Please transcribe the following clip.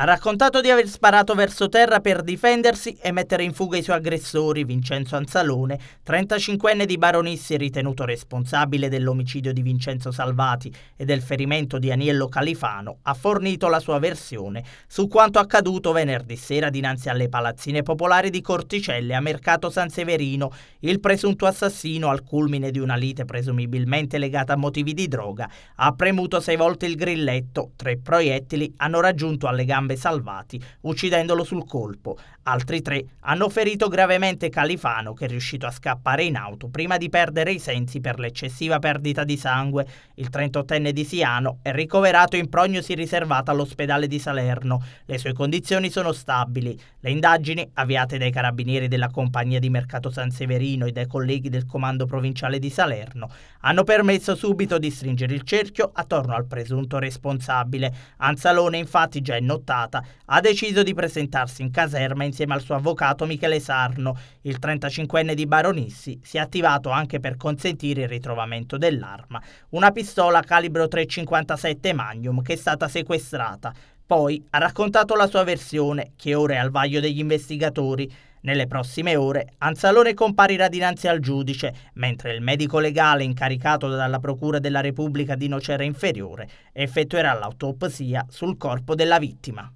Ha raccontato di aver sparato verso terra per difendersi e mettere in fuga i suoi aggressori, Vincenzo Anzalone, 35enne di Baronissi ritenuto responsabile dell'omicidio di Vincenzo Salvati e del ferimento di Aniello Califano, ha fornito la sua versione su quanto accaduto venerdì sera dinanzi alle palazzine popolari di Corticelle a Mercato San Severino, il presunto assassino al culmine di una lite presumibilmente legata a motivi di droga, ha premuto sei volte il grilletto, tre proiettili hanno raggiunto alle gambe gambe Salvati, uccidendolo sul colpo. Altri tre hanno ferito gravemente Califano, che è riuscito a scappare in auto prima di perdere i sensi per l'eccessiva perdita di sangue. Il 38enne di Siano è ricoverato in prognosi riservata all'ospedale di Salerno. Le sue condizioni sono stabili. Le indagini, avviate dai carabinieri della compagnia di mercato San Severino e dai colleghi del comando provinciale di Salerno, hanno permesso subito di stringere il cerchio attorno al presunto responsabile. Anzalone infatti già è notato imputata, ha deciso di presentarsi in caserma insieme al suo avvocato Michele Sarno. Il 35enne di Baronissi si è attivato anche per consentire il ritrovamento dell'arma, una pistola calibro 357 Magnum che è stata sequestrata. Poi ha raccontato la sua versione, che ora è al vaglio degli investigatori. Nelle prossime ore Anzalone comparirà dinanzi al giudice, mentre il medico legale incaricato dalla Procura della Repubblica di Nocera Inferiore effettuerà l'autopsia sul corpo della vittima.